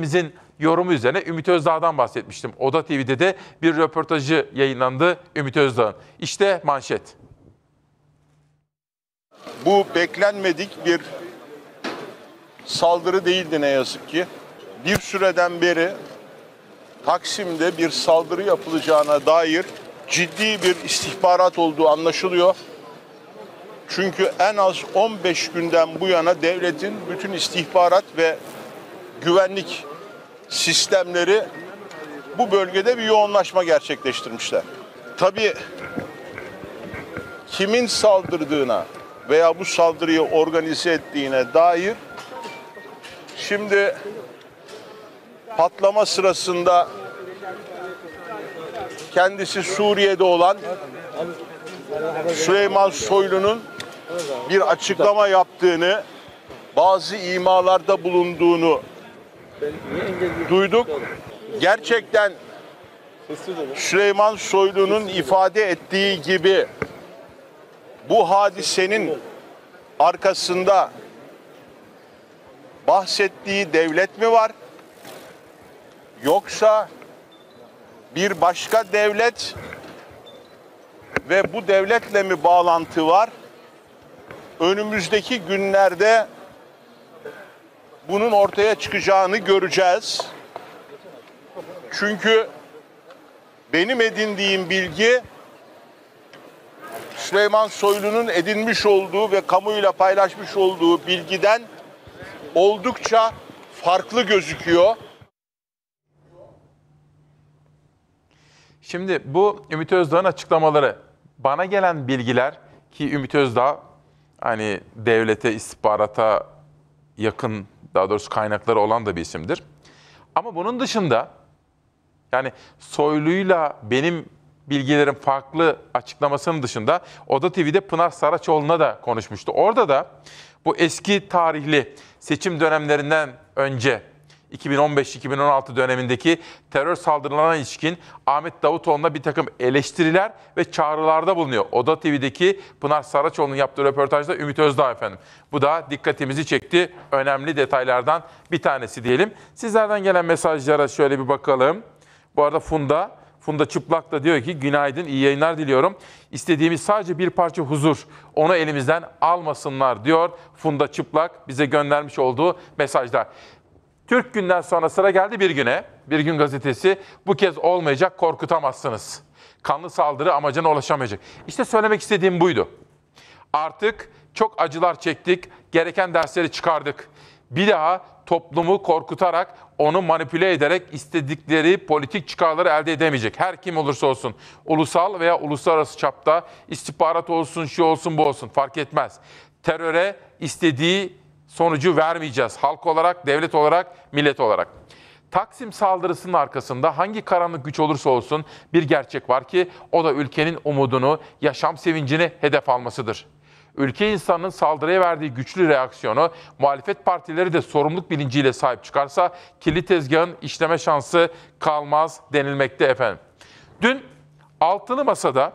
Bizim yorumu üzerine Ümit Özdağ'dan bahsetmiştim. Oda TV'de de bir röportajı yayınlandı Ümit Özdağ'ın. İşte manşet. Bu beklenmedik bir saldırı değildi ne yazık ki. Bir süreden beri Taksim'de bir saldırı yapılacağına dair ciddi bir istihbarat olduğu anlaşılıyor. Çünkü en az 15 günden bu yana devletin bütün istihbarat ve güvenlik sistemleri bu bölgede bir yoğunlaşma gerçekleştirmişler. Tabii kimin saldırdığına veya bu saldırıyı organize ettiğine dair şimdi patlama sırasında kendisi Suriye'de olan Süleyman Soylu'nun bir açıklama yaptığını, bazı imalarda bulunduğunu duyduk. Gerçekten Süleyman Soylu'nun ifade ettiği gibi bu hadisenin arkasında bahsettiği devlet mi var? Yoksa bir başka devlet ve bu devletle mi bağlantı var? Önümüzdeki günlerde bunun ortaya çıkacağını göreceğiz. Çünkü benim edindiğim bilgi Süleyman Soylu'nun edinmiş olduğu ve kamuyla paylaşmış olduğu bilgiden oldukça farklı gözüküyor. Şimdi bu Ümit Özdağ'ın açıklamaları. Bana gelen bilgiler ki Ümit Özdağ hani devlete, istihbarata yakın, daha doğrusu kaynakları olan da bir isimdir. Ama bunun dışında yani Soylu'yla benim bilgilerin farklı açıklamasının dışında Oda TV'de Pınar Saraçoğlu'na da konuşmuştu. Orada da bu eski tarihli seçim dönemlerinden önce 2015-2016 dönemindeki terör saldırılarına ilişkin Ahmet Davutoğlu'na bir takım eleştiriler ve çağrılarda bulunuyor. Oda TV'deki Pınar Saraçoğlu'nun yaptığı röportajda Ümit Özdağ efendim. Bu da dikkatimizi çekti. Önemli detaylardan bir tanesi diyelim. Sizlerden gelen mesajlara şöyle bir bakalım. Bu arada Funda, Funda Çıplak da diyor ki günaydın, iyi yayınlar diliyorum. İstediğimiz sadece bir parça huzur. Onu elimizden almasınlar diyor Funda Çıplak bize göndermiş olduğu mesajda. Türk günden sonra sıra geldi bir güne. Bir gün gazetesi bu kez olmayacak korkutamazsınız. Kanlı saldırı amacına ulaşamayacak. İşte söylemek istediğim buydu. Artık çok acılar çektik, gereken dersleri çıkardık. Bir daha toplumu korkutarak, onu manipüle ederek istedikleri politik çıkarları elde edemeyecek. Her kim olursa olsun, ulusal veya uluslararası çapta istihbarat olsun, şu olsun, bu olsun fark etmez. Teröre istediği sonucu vermeyeceğiz. Halk olarak, devlet olarak, millet olarak. Taksim saldırısının arkasında hangi karanlık güç olursa olsun bir gerçek var ki o da ülkenin umudunu, yaşam sevincini hedef almasıdır. Ülke insanının saldırıya verdiği güçlü reaksiyonu muhalefet partileri de sorumluluk bilinciyle sahip çıkarsa kirli tezgahın işleme şansı kalmaz denilmekte efendim. Dün altılı masada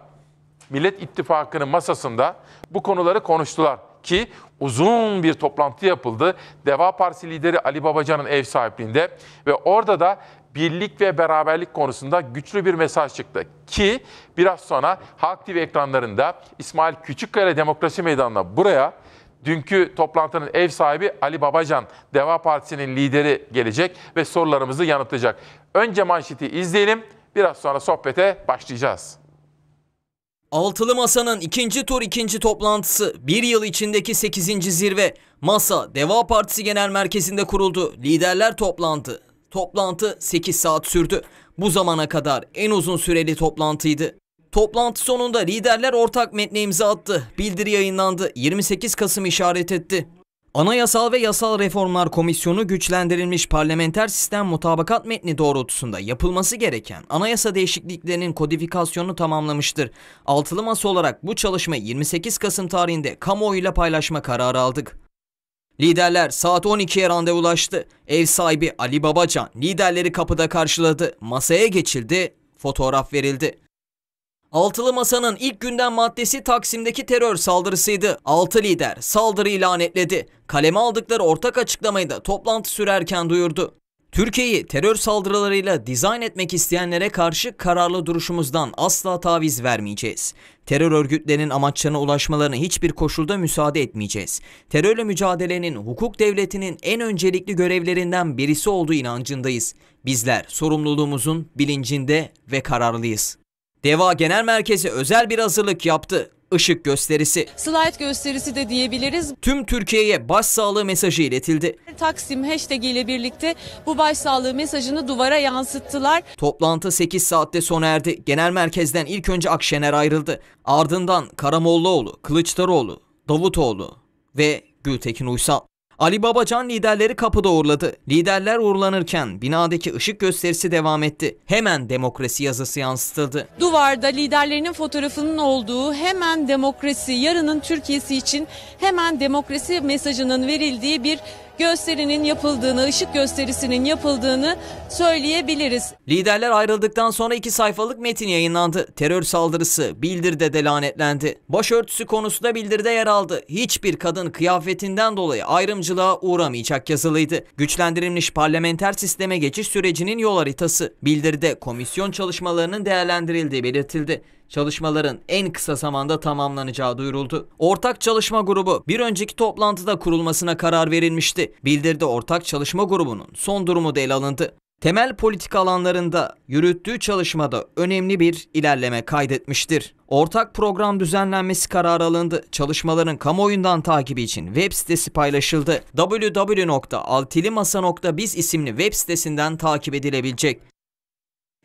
Millet İttifakı'nın masasında bu konuları konuştular ki uzun bir toplantı yapıldı. Deva Partisi lideri Ali Babacan'ın ev sahipliğinde ve orada da birlik ve beraberlik konusunda güçlü bir mesaj çıktı. Ki biraz sonra Halk TV ekranlarında İsmail Küçükkaya Demokrasi Meydanı'na buraya dünkü toplantının ev sahibi Ali Babacan, Deva Partisi'nin lideri gelecek ve sorularımızı yanıtlayacak. Önce manşeti izleyelim, biraz sonra sohbete başlayacağız. Altılı Masa'nın ikinci tur ikinci toplantısı bir yıl içindeki 8. zirve. Masa Deva Partisi Genel Merkezi'nde kuruldu. Liderler toplantı. Toplantı 8 saat sürdü. Bu zamana kadar en uzun süreli toplantıydı. Toplantı sonunda liderler ortak metne imza attı. Bildiri yayınlandı. 28 Kasım işaret etti. Anayasal ve Yasal Reformlar Komisyonu güçlendirilmiş parlamenter sistem mutabakat metni doğrultusunda yapılması gereken anayasa değişikliklerinin kodifikasyonu tamamlamıştır. Altılı masa olarak bu çalışmayı 28 Kasım tarihinde kamuoyuyla paylaşma kararı aldık. Liderler saat 12'ye randevulaştı. Ev sahibi Ali Babacan liderleri kapıda karşıladı. Masaya geçildi, fotoğraf verildi. Altılı Masa'nın ilk günden maddesi Taksim'deki terör saldırısıydı. Altı lider saldırıyı lanetledi. Kaleme aldıkları ortak açıklamayı da toplantı sürerken duyurdu. Türkiye'yi terör saldırılarıyla dizayn etmek isteyenlere karşı kararlı duruşumuzdan asla taviz vermeyeceğiz. Terör örgütlerinin amaçlarına ulaşmalarına hiçbir koşulda müsaade etmeyeceğiz. Terörle mücadelenin hukuk devletinin en öncelikli görevlerinden birisi olduğu inancındayız. Bizler sorumluluğumuzun bilincinde ve kararlıyız. DEVA Genel Merkezi özel bir hazırlık yaptı. Işık gösterisi. Slide gösterisi de diyebiliriz. Tüm Türkiye'ye başsağlığı mesajı iletildi. Taksim hashtag ile birlikte bu başsağlığı mesajını duvara yansıttılar. Toplantı 8 saatte sona erdi. Genel merkezden ilk önce Akşener ayrıldı. Ardından Karamollaoğlu, Kılıçdaroğlu, Davutoğlu ve Gültekin Uysal. Ali Babacan liderleri kapıda uğurladı. Liderler uğurlanırken binadaki ışık gösterisi devam etti. Hemen demokrasi yazısı yansıtıldı. Duvarda liderlerinin fotoğrafının olduğu hemen demokrasi, yarının Türkiye'si için hemen demokrasi mesajının verildiği bir gösterinin yapıldığını, ışık gösterisinin yapıldığını söyleyebiliriz. Liderler ayrıldıktan sonra iki sayfalık metin yayınlandı. Terör saldırısı bildirde de lanetlendi. Başörtüsü konusu da bildirde yer aldı. Hiçbir kadın kıyafetinden dolayı ayrımcılığa uğramayacak yazılıydı. Güçlendirilmiş parlamenter sisteme geçiş sürecinin yol haritası. Bildirde komisyon çalışmalarının değerlendirildiği belirtildi çalışmaların en kısa zamanda tamamlanacağı duyuruldu. Ortak çalışma grubu bir önceki toplantıda kurulmasına karar verilmişti. Bildirdi ortak çalışma grubunun son durumu da ele alındı. Temel politik alanlarında yürüttüğü çalışmada önemli bir ilerleme kaydetmiştir. Ortak program düzenlenmesi kararı alındı. Çalışmaların kamuoyundan takibi için web sitesi paylaşıldı. www.altilimasa.biz isimli web sitesinden takip edilebilecek.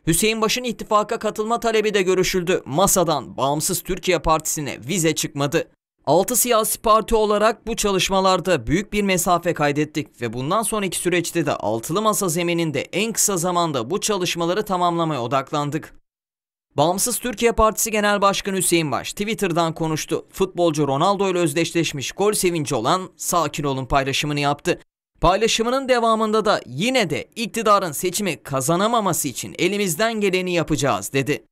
Hüseyin Baş'ın ittifaka katılma talebi de görüşüldü. Masadan Bağımsız Türkiye Partisi'ne vize çıkmadı. 6 siyasi parti olarak bu çalışmalarda büyük bir mesafe kaydettik ve bundan sonraki süreçte de altılı masa zemininde en kısa zamanda bu çalışmaları tamamlamaya odaklandık. Bağımsız Türkiye Partisi Genel Başkanı Hüseyin Baş Twitter'dan konuştu. Futbolcu Ronaldo ile özdeşleşmiş gol sevinci olan sakin olun paylaşımını yaptı. Paylaşımının devamında da yine de iktidarın seçimi kazanamaması için elimizden geleni yapacağız dedi.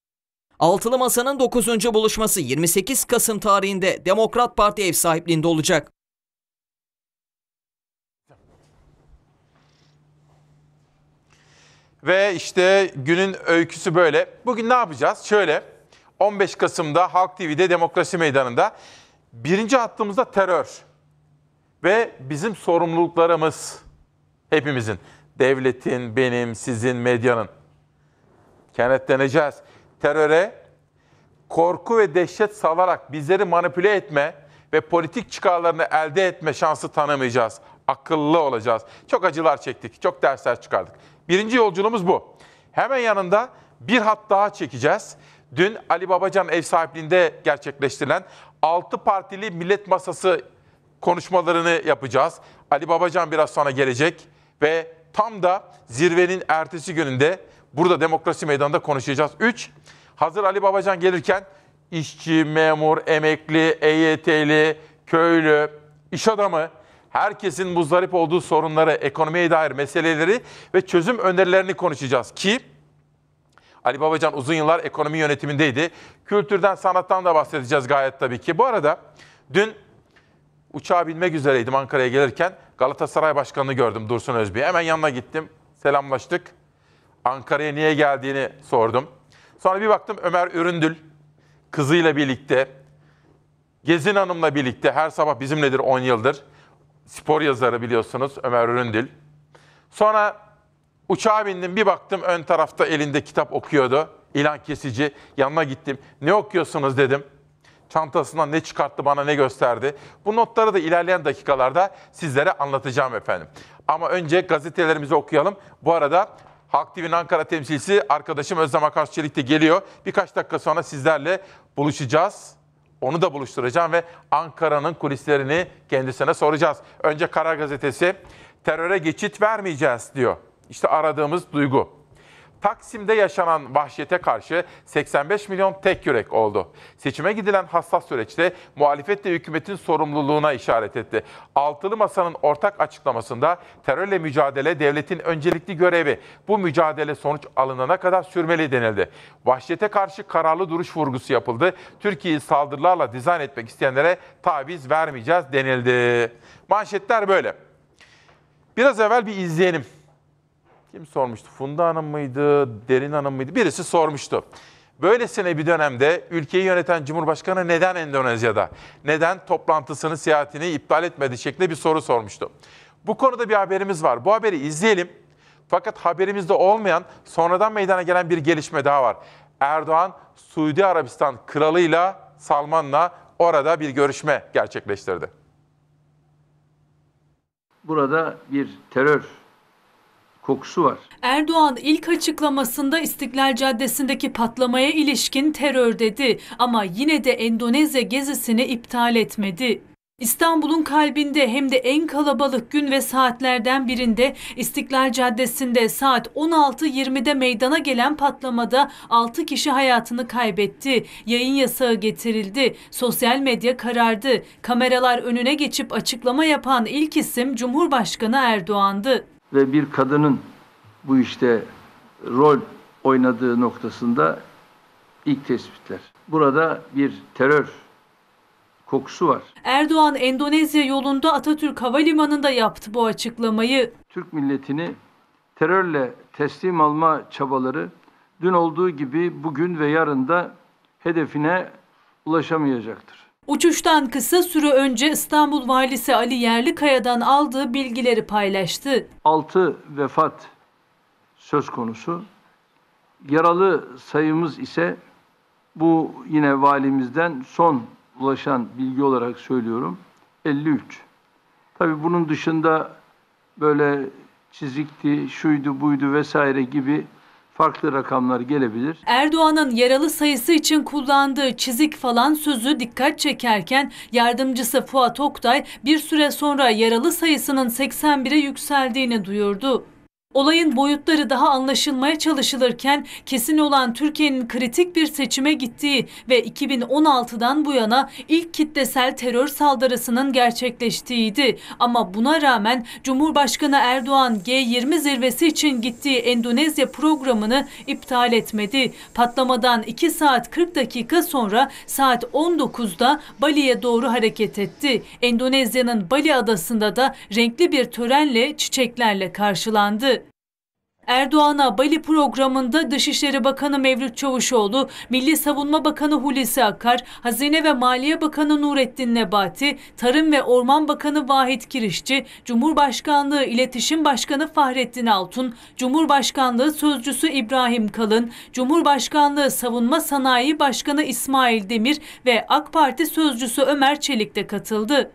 Altılı Masa'nın 9. buluşması 28 Kasım tarihinde Demokrat Parti ev sahipliğinde olacak. Ve işte günün öyküsü böyle. Bugün ne yapacağız? Şöyle 15 Kasım'da Halk TV'de Demokrasi Meydanı'nda birinci hattımızda terör ve bizim sorumluluklarımız hepimizin. Devletin, benim, sizin, medyanın. Kenetleneceğiz. Teröre korku ve dehşet salarak bizleri manipüle etme ve politik çıkarlarını elde etme şansı tanımayacağız. Akıllı olacağız. Çok acılar çektik, çok dersler çıkardık. Birinci yolculuğumuz bu. Hemen yanında bir hat daha çekeceğiz. Dün Ali Babacan ev sahipliğinde gerçekleştirilen 6 partili millet masası konuşmalarını yapacağız. Ali Babacan biraz sonra gelecek ve tam da zirvenin ertesi gününde burada demokrasi meydanında konuşacağız. 3. Hazır Ali Babacan gelirken işçi, memur, emekli, EYT'li, köylü, iş adamı, herkesin muzdarip olduğu sorunları, ekonomiye dair meseleleri ve çözüm önerilerini konuşacağız ki Ali Babacan uzun yıllar ekonomi yönetimindeydi. Kültürden, sanattan da bahsedeceğiz gayet tabii ki. Bu arada dün uçağa binmek üzereydim Ankara'ya gelirken. Galatasaray Başkanı'nı gördüm Dursun Özbey. Hemen yanına gittim. Selamlaştık. Ankara'ya niye geldiğini sordum. Sonra bir baktım Ömer Üründül kızıyla birlikte, Gezin Hanım'la birlikte her sabah bizimledir 10 yıldır. Spor yazarı biliyorsunuz Ömer Üründül. Sonra uçağa bindim bir baktım ön tarafta elinde kitap okuyordu. İlan kesici yanına gittim. Ne okuyorsunuz dedim çantasından ne çıkarttı bana ne gösterdi. Bu notları da ilerleyen dakikalarda sizlere anlatacağım efendim. Ama önce gazetelerimizi okuyalım. Bu arada Halk TV'nin Ankara temsilcisi arkadaşım Özlem Akarsu Çelik de geliyor. Birkaç dakika sonra sizlerle buluşacağız. Onu da buluşturacağım ve Ankara'nın kulislerini kendisine soracağız. Önce Karar Gazetesi teröre geçit vermeyeceğiz diyor. İşte aradığımız duygu. Taksim'de yaşanan vahşete karşı 85 milyon tek yürek oldu. Seçime gidilen hassas süreçte muhalefet de hükümetin sorumluluğuna işaret etti. Altılı Masa'nın ortak açıklamasında terörle mücadele devletin öncelikli görevi. Bu mücadele sonuç alınana kadar sürmeli denildi. Vahşete karşı kararlı duruş vurgusu yapıldı. Türkiye'yi saldırılarla dizayn etmek isteyenlere taviz vermeyeceğiz denildi. Manşetler böyle. Biraz evvel bir izleyelim. Kim sormuştu? Funda Hanım mıydı? Derin Hanım mıydı? Birisi sormuştu. Böylesine bir dönemde ülkeyi yöneten Cumhurbaşkanı neden Endonezya'da? Neden toplantısını, seyahatini iptal etmedi şeklinde bir soru sormuştu. Bu konuda bir haberimiz var. Bu haberi izleyelim. Fakat haberimizde olmayan, sonradan meydana gelen bir gelişme daha var. Erdoğan, Suudi Arabistan kralıyla Salman'la orada bir görüşme gerçekleştirdi. Burada bir terör kokusu var. Erdoğan ilk açıklamasında İstiklal Caddesi'ndeki patlamaya ilişkin terör dedi ama yine de Endonezya gezisini iptal etmedi. İstanbul'un kalbinde hem de en kalabalık gün ve saatlerden birinde İstiklal Caddesi'nde saat 16.20'de meydana gelen patlamada 6 kişi hayatını kaybetti. Yayın yasağı getirildi. Sosyal medya karardı. Kameralar önüne geçip açıklama yapan ilk isim Cumhurbaşkanı Erdoğan'dı ve bir kadının bu işte rol oynadığı noktasında ilk tespitler. Burada bir terör kokusu var. Erdoğan Endonezya yolunda Atatürk Havalimanı'nda yaptı bu açıklamayı. Türk milletini terörle teslim alma çabaları dün olduğu gibi bugün ve yarın da hedefine ulaşamayacaktır. Uçuştan kısa süre önce İstanbul Valisi Ali Yerlikaya'dan aldığı bilgileri paylaştı. 6 vefat söz konusu. Yaralı sayımız ise bu yine valimizden son ulaşan bilgi olarak söylüyorum 53. Tabii bunun dışında böyle çizikti, şuydu, buydu vesaire gibi farklı rakamlar gelebilir. Erdoğan'ın yaralı sayısı için kullandığı çizik falan sözü dikkat çekerken yardımcısı Fuat Oktay bir süre sonra yaralı sayısının 81'e yükseldiğini duyurdu. Olayın boyutları daha anlaşılmaya çalışılırken kesin olan Türkiye'nin kritik bir seçime gittiği ve 2016'dan bu yana ilk kitlesel terör saldırısının gerçekleştiğiydi. Ama buna rağmen Cumhurbaşkanı Erdoğan G20 zirvesi için gittiği Endonezya programını iptal etmedi. Patlamadan 2 saat 40 dakika sonra saat 19'da Bali'ye doğru hareket etti. Endonezya'nın Bali adasında da renkli bir törenle çiçeklerle karşılandı. Erdoğan'a Bali programında Dışişleri Bakanı Mevlüt Çavuşoğlu, Milli Savunma Bakanı Hulusi Akar, Hazine ve Maliye Bakanı Nurettin Nebati, Tarım ve Orman Bakanı Vahit Kirişçi, Cumhurbaşkanlığı İletişim Başkanı Fahrettin Altun, Cumhurbaşkanlığı Sözcüsü İbrahim Kalın, Cumhurbaşkanlığı Savunma Sanayi Başkanı İsmail Demir ve AK Parti Sözcüsü Ömer Çelik de katıldı.